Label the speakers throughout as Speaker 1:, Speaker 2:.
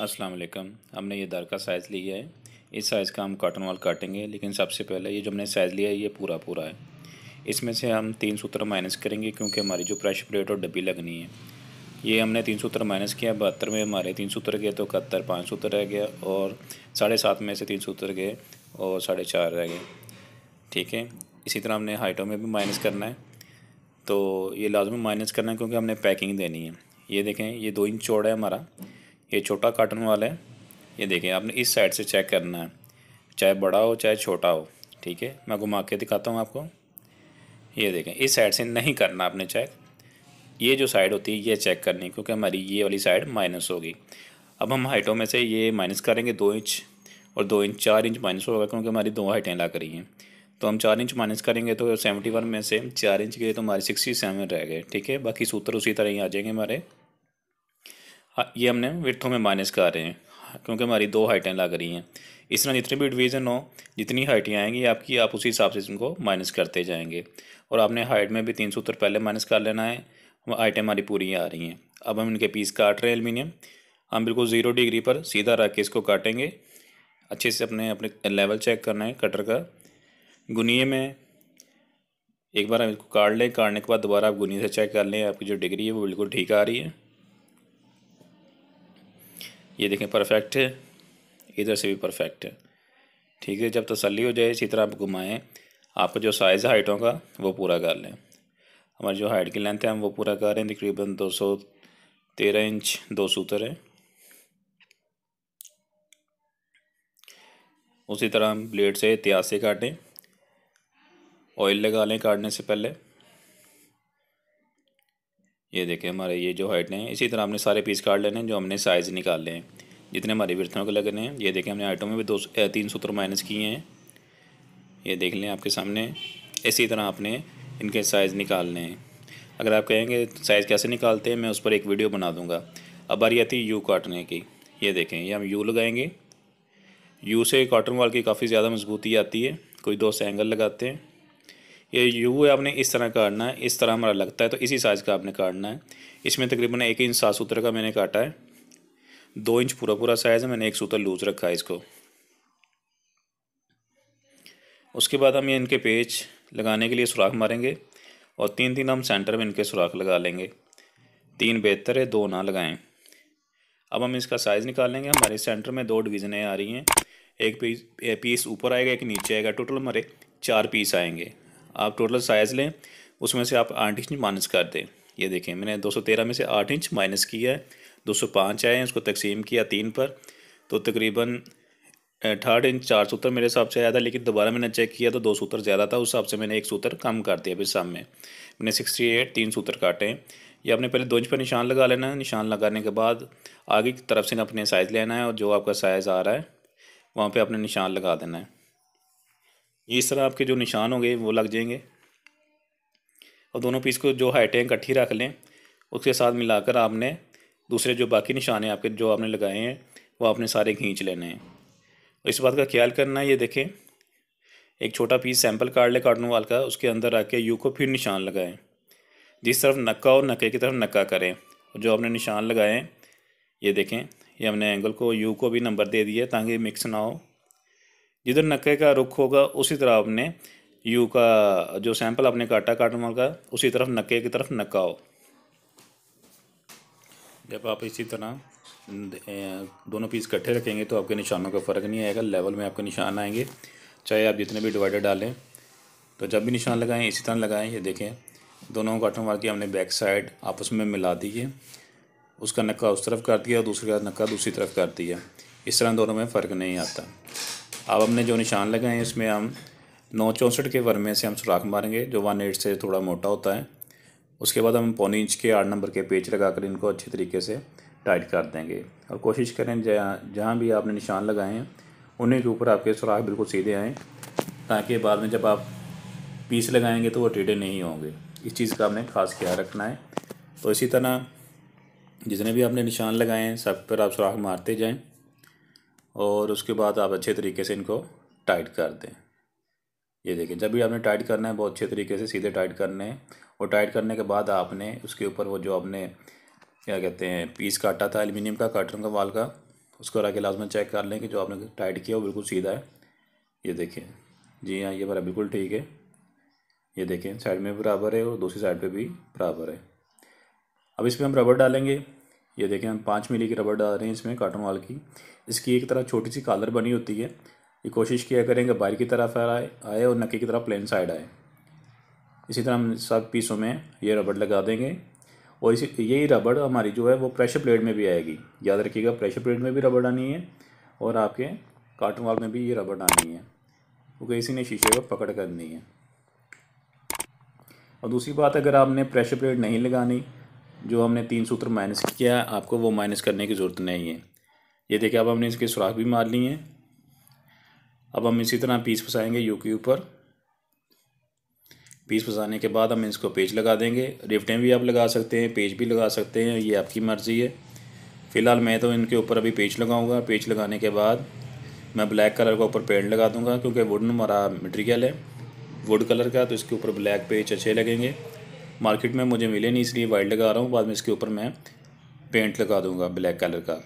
Speaker 1: अस्सलाम वालेकुम हमने ये दर का साइज़ लिया है इस साइज़ का हम कॉटन वाल काटेंगे लेकिन सबसे पहले ये जो हमने साइज़ लिया है ये पूरा पूरा है इसमें से हम तीन सूत्र माइनस करेंगे क्योंकि हमारी जो प्रेशर प्लेट और डब्बी लगनी है ये हमने तीन सूत्र माइनस किया बहत्तर में हमारे तीन सूत्र गए तो इकहत्तर पाँच सूत्र रह गया और साढ़े सात में से तीन सूत्र गए और साढ़े चार रह गए ठीक है इसी तरह हमने हाइटों में भी माइनस करना है तो ये लाजमी माइनस करना है क्योंकि हमने पैकिंग देनी है ये देखें ये दो इंच चौड़ा है हमारा ये छोटा काटन वाला है ये देखें आपने इस साइड से चेक करना है चाहे बड़ा हो चाहे छोटा हो ठीक है मैं घुमा के दिखाता हूँ आपको ये देखें इस साइड से नहीं करना आपने चेक ये जो साइड होती है ये चेक करनी क्योंकि हमारी ये वाली साइड माइनस होगी अब हम हाइटों में से ये माइनस करेंगे दो इंच और दो इंच चार इंच माइनस होगा क्योंकि हमारी दो हाइटें ला रही हैं तो हम चार इंच माइनस करेंगे तो सेवेंटी वन में से चार इंच के तो हमारे सिक्सटी सेवन रह गए ठीक है बाकी सूत्र उसी तरह ही आ जाएंगे हमारे हाँ, ये हमने विथों में माइनस कर रहे हैं क्योंकि हमारी दो हाइटें लग रही हैं इस तरह जितने भी डिवीज़न हो जितनी हाइटें आएंगी आपकी आप उसी हिसाब से इनको माइनस करते जाएंगे और आपने हाइट में भी तीन सौ उत्तर पहले माइनस कर लेना है हाइटें हमारी पूरी आ रही हैं अब हम इनके पीस काट रहे हैं एलमिनियम हम बिल्कुल ज़ीरो डिग्री पर सीधा रख के इसको काटेंगे अच्छे से अपने अपने लेवल चेक करना है कटर का गुनिए में एक बार हम इसको काट लें काटने के बाद दोबारा आप गुनिए से चेक कर लें आपकी जो डिग्री है वो बिल्कुल ठीक आ रही है ये देखें परफेक्ट है इधर से भी परफेक्ट है ठीक है जब तसली हो जाए इसी तरह आप घुमाएँ आपका जो साइज़ हाइट हाइटों का वो पूरा कर लें हमारी जो हाइट की लेंथ है हम वो पूरा कर रहे हैं तकरीबन दो सौ तेरह इंच दो सूतर है उसी तरह हम ब्लेड से त्याज से काटें ऑयल लगा लें काटने से पहले ये देखें हमारे ये जो हाइट हैं इसी तरह हमने सारे पीस काट लेने हैं जो हमने साइज़ निकाल लें जितने हमारे बर्तनों के लगने हैं ये देखें हमने आइटों में भी दो तीन सूत्र तो माइनस किए हैं ये देख लें आपके सामने इसी तरह आपने इनके साइज़ निकालने हैं अगर आप कहेंगे साइज़ कैसे निकालते हैं मैं उस पर एक वीडियो बना दूँगा अब बारी आती है यू काटने की ये देखें ये हम यू लगाएंगे यू से कॉटन वाल की काफ़ी ज़्यादा मजबूती आती है कोई दोस्त एंगल लगाते हैं ये यू है आपने इस तरह काटना है इस तरह हमारा लगता है तो इसी साइज़ का आपने काटना है इसमें तकरीबन एक इंच सात सूत्र का मैंने काटा है दो इंच पूरा पूरा साइज़ है मैंने एक सूत्र लूज रखा है इसको उसके बाद हम ये इनके पेज लगाने के लिए सुराख मारेंगे और तीन तीन हम सेंटर में इनके सुराख लगा लेंगे तीन बेहतर है दो ना लगाएं अब हम इसका साइज़ निकाल लेंगे हमारे सेंटर में दो डिवीज़नें आ रही हैं एक पीस पीस ऊपर आएगा एक नीचे आएगा टोटल हमारे चार पीस आएंगे आप टोटल साइज़ लें उसमें से आप आठ इंच माइनस कर दें ये देखें मैंने दो सौ तेरह में से आठ इंच माइनस किया है दो सौ पाँच आए हैं उसको तकसीम किया तीन पर तो तकरीबन अठाठ इंच चार सूत्र मेरे हिसाब से आया था लेकिन दोबारा मैंने चेक किया तो दो सूत्र ज़्यादा था उस हिसाब से मैंने एक सूत्र कम कर दिया फिर सामने मैंने सिक्सटी एट तीन सूत्र काटे हैं ये आपने पहले दो इंच पर निशान लगा लेना है निशान लगाने के बाद आगे की तरफ से अपने साइज़ लेना है और जो आपका साइज़ आ रहा है वहाँ पर आपने निशान लगा देना है इस तरह आपके जो निशान होंगे वो लग जाएंगे और दोनों पीस को जो हाइटें इकट्ठी रख लें उसके साथ मिलाकर आपने दूसरे जो बाकी निशान हैं आपके जो आपने लगाए हैं वो आपने सारे खींच लेने हैं इस बात का ख्याल करना है ये देखें एक छोटा पीस सैंपल काट लें काटने वाल का उसके अंदर रख के यू को फिर निशान लगाएं जिस तरफ नक्का और नक्के की तरफ नक्का करें जो आपने निशान लगाए ये देखें ये हमने एंगल को यू को भी नंबर दे दिया ताकि मिक्स ना हो जिधर नक्के का रुख होगा उसी तरह आपने यू का जो सैंपल आपने काटा काटन मार का उसी तरफ नक्के की तरफ हो जब आप इसी तरह दोनों पीस इकट्ठे रखेंगे तो आपके निशानों का फ़र्क नहीं आएगा लेवल में आपके निशान आएंगे चाहे आप जितने भी डिवाइडर डालें तो जब भी निशान लगाएं इसी तरह लगाएं ये देखें दोनों काटन मार के हमने बैक साइड आपस में मिला दिए उसका नक्का उस तरफ कर दिया और दूसरे का नक्का दूसरी तरफ कर दिया इस तरह दोनों में फ़र्क नहीं आता अब हमने जो निशान लगाए हैं इसमें हम नौ चौंसठ के वर्मे से हम सुराख मारेंगे जो वन एट से थोड़ा मोटा होता है उसके बाद हम पौने इंच के आठ नंबर के पेच लगा कर इनको अच्छे तरीके से टाइट कर देंगे और कोशिश करें जहाँ जहाँ भी आपने निशान लगाए हैं उन्हीं के ऊपर आपके सुराख बिल्कुल सीधे आएँ ताकि बाद में जब आप पीस लगाएंगे तो वो टेढ़े नहीं होंगे इस चीज़ का आपने खास ख्याल रखना है तो इसी तरह जितने भी आपने निशान लगाए हैं सब पर आप सुराख मारते जाएँ और उसके बाद आप अच्छे तरीके से इनको टाइट कर दें ये देखें जब भी आपने टाइट करना है बहुत अच्छे तरीके से सीधे टाइट करने हैं और टाइट करने के बाद आपने उसके ऊपर वो जो आपने क्या कहते हैं पीस काटा था एल्यूमिनियम का कार्टन का वाल का उसको रख के लास्ट में चेक कर लें कि जो आपने टाइट किया वो बिल्कुल सीधा है ये देखें जी हाँ ये बारा बिल्कुल ठीक है ये देखें साइड में बराबर है और दूसरी साइड पर भी बराबर है अब इसमें हम रबर डालेंगे ये देखें हम पाँच मिली की रबड़ डाल रहे हैं इसमें कार्टन वाल की इसकी एक तरह छोटी सी कालर बनी होती है ये कोशिश किया करेंगे बाहर की तरफ आए आए और नक्की की तरफ प्लेन साइड आए इसी तरह हम सब पीसों में ये रबड़ लगा देंगे और इसी यही रबड़ हमारी जो है वो प्रेशर प्लेट में भी आएगी याद रखिएगा प्रेशर प्लेट में भी रबड़ आनी है और आपके काटन वाल में भी ये रबड़ आनी है क्योंकि इसी ने शीशे को पकड़ करनी है और दूसरी बात अगर आपने प्रेशर प्लेट नहीं लगानी जो हमने तीन सूत्र माइनस किया है आपको वो माइनस करने की ज़रूरत नहीं है ये देखिए अब हमने इसकी सुराख भी मार ली है अब हम इसी तरह पीस फंसाएंगे यू के ऊपर पीस फंसाने के बाद हम इसको पेज लगा देंगे रिफ्टें भी आप लगा सकते हैं पेज भी लगा सकते हैं ये आपकी मर्ज़ी है फ़िलहाल मैं तो इनके ऊपर अभी पेज लगाऊंगा पेज लगाने के बाद मैं ब्लैक कलर का ऊपर पेंट लगा दूंगा क्योंकि वुड हमारा मटेरियल है वुड कलर का तो इसके ऊपर ब्लैक पेज अच्छे लगेंगे मार्केट में मुझे मिले नहीं इसलिए वाइट लगा रहा हूँ बाद में इसके ऊपर मैं पेंट लगा दूँगा ब्लैक कलर का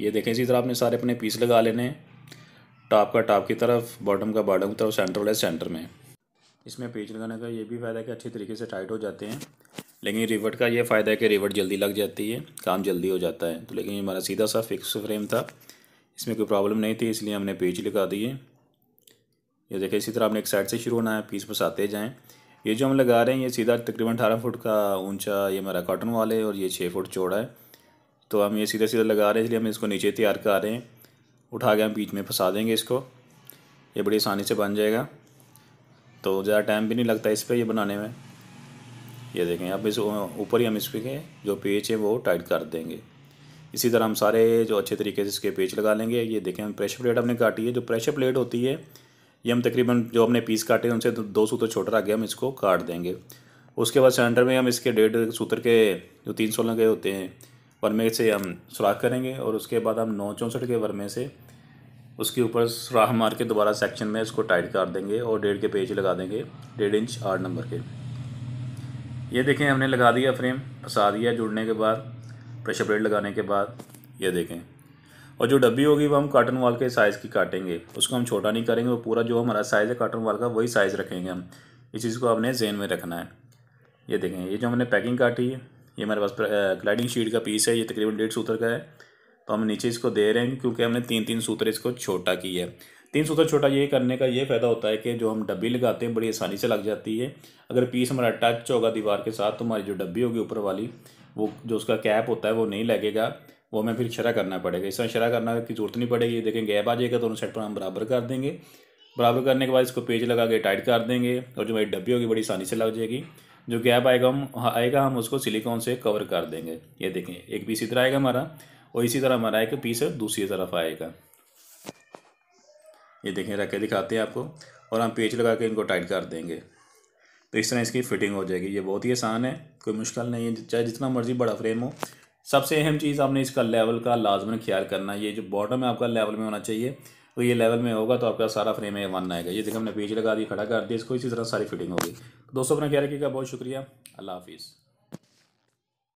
Speaker 1: ये देखें इसी तरह आपने सारे अपने पीस लगा लेने टॉप का टॉप की तरफ बॉटम का बॉटम की तरफ सेंटर वाले सेंटर में इसमें पेच लगाने का ये भी फ़ायदा है कि अच्छे तरीके से टाइट हो जाते हैं लेकिन रिवट का ये फ़ायदा है कि रिवट जल्दी लग जाती है काम जल्दी हो जाता है तो लेकिन ये हमारा सीधा सा फिक्स फ्रेम था इसमें कोई प्रॉब्लम नहीं थी इसलिए हमने पेच लगा दिए ये देखें इसी तरह आपने एक साइड से शुरू होना है पीस बसाते जाएँ ये जो हम लगा रहे हैं ये सीधा तकरीबन अठारह फुट का ऊंचा ये हमारा कॉटन वाल है और ये छः फुट चौड़ा है तो हम ये सीधा सीधा लगा रहे हैं इसलिए हम इसको नीचे तैयार कर रहे हैं उठा के हम बीच में फंसा देंगे इसको ये बड़ी आसानी से बन जाएगा तो ज़्यादा टाइम भी नहीं लगता इस पर यह बनाने में ये देखें अब इस ऊपर ही हम इस पर जो पेच है वो टाइट कर देंगे इसी तरह हम सारे जो अच्छे तरीके से इसके पेच लगा लेंगे ये देखें हम प्रेशर प्लेट हमने काटी है जो प्रेशर प्लेट होती है ये हम तकरीबन जो हमने पीस काटे उनसे दो सूत्र छोटा रख के हम इसको काट देंगे उसके बाद सेंटर में हम इसके डेढ़ सूत्र के जो तीन सौ लगे होते हैं वर्मे से हम सुराख करेंगे और उसके बाद हम नौ चौंसठ के वर्मे से उसके ऊपर सुराख मार के दोबारा सेक्शन में इसको टाइट कर देंगे और डेढ़ के पेज लगा देंगे डेढ़ इंच आठ नंबर के ये देखें हमने लगा दिया फ्रेम फंसा दिया जुड़ने के बाद प्रेशर प्लेट लगाने के बाद ये देखें और जो डब्बी होगी वो हम काटन वाल के साइज़ की काटेंगे उसको हम छोटा नहीं करेंगे वो पूरा जो हमारा साइज़ है काटन वाल का वही साइज़ रखेंगे हम इस चीज़ को आपने जेन में रखना है ये देखें ये जो हमने पैकिंग काटी है ये हमारे पास ग्लाइडिंग शीट का पीस है ये तकरीबन डेढ़ सूत्र का है तो हम नीचे इसको दे रहे हैं क्योंकि हमने तीन तीन सूत्र इसको छोटा किया है तीन सूत्र छोटा ये करने का ये फ़ायदा होता है कि जो हम डब्बी लगाते हैं बड़ी आसानी से लग जाती है अगर पीस हमारा टच होगा दीवार के साथ तो हमारी जो डब्बी होगी ऊपर वाली वो जो उसका कैप होता है वो नहीं लगेगा वो हमें फिर शरा करना पड़ेगा इस तरह शरा करना की जरूरत नहीं पड़ेगी देखें गैप आ जाएगा तो उन साइड पर हम बराबर कर देंगे बराबर करने के बाद इसको पेज लगा के टाइट कर देंगे और जो हमारी डब्बी होगी बड़ी आसानी से लग जाएगी जो गैप आएगा हम हाँ, आएगा हम उसको सिलिकॉन से कवर कर देंगे ये देखें एक पीस इधर आएगा हमारा और इसी तरह हमारा एक पीस दूसरी तरफ आएगा ये देखें रख के दिखाते हैं आपको और हम पेज लगा के इनको टाइट कर देंगे तो इस तरह इसकी फिटिंग हो जाएगी ये बहुत ही आसान है कोई मुश्किल नहीं है चाहे जितना मर्ज़ी बड़ा फ्रेम हो सबसे अहम चीज़ आपने इसका लेवल का लाजमन ख्याल करना ये जो बॉटम है आपका लेवल में होना चाहिए तो ये लेवल में होगा तो आपका सारा फ्रेम है वन आएगा ये देखिए हमने पेज लगा दी खड़ा कर दिया इसको इसी तरह सारी फिटिंग होगी दोस्तों अपना ख्याल रखिएगा बहुत शुक्रिया अल्लाह हाफिज़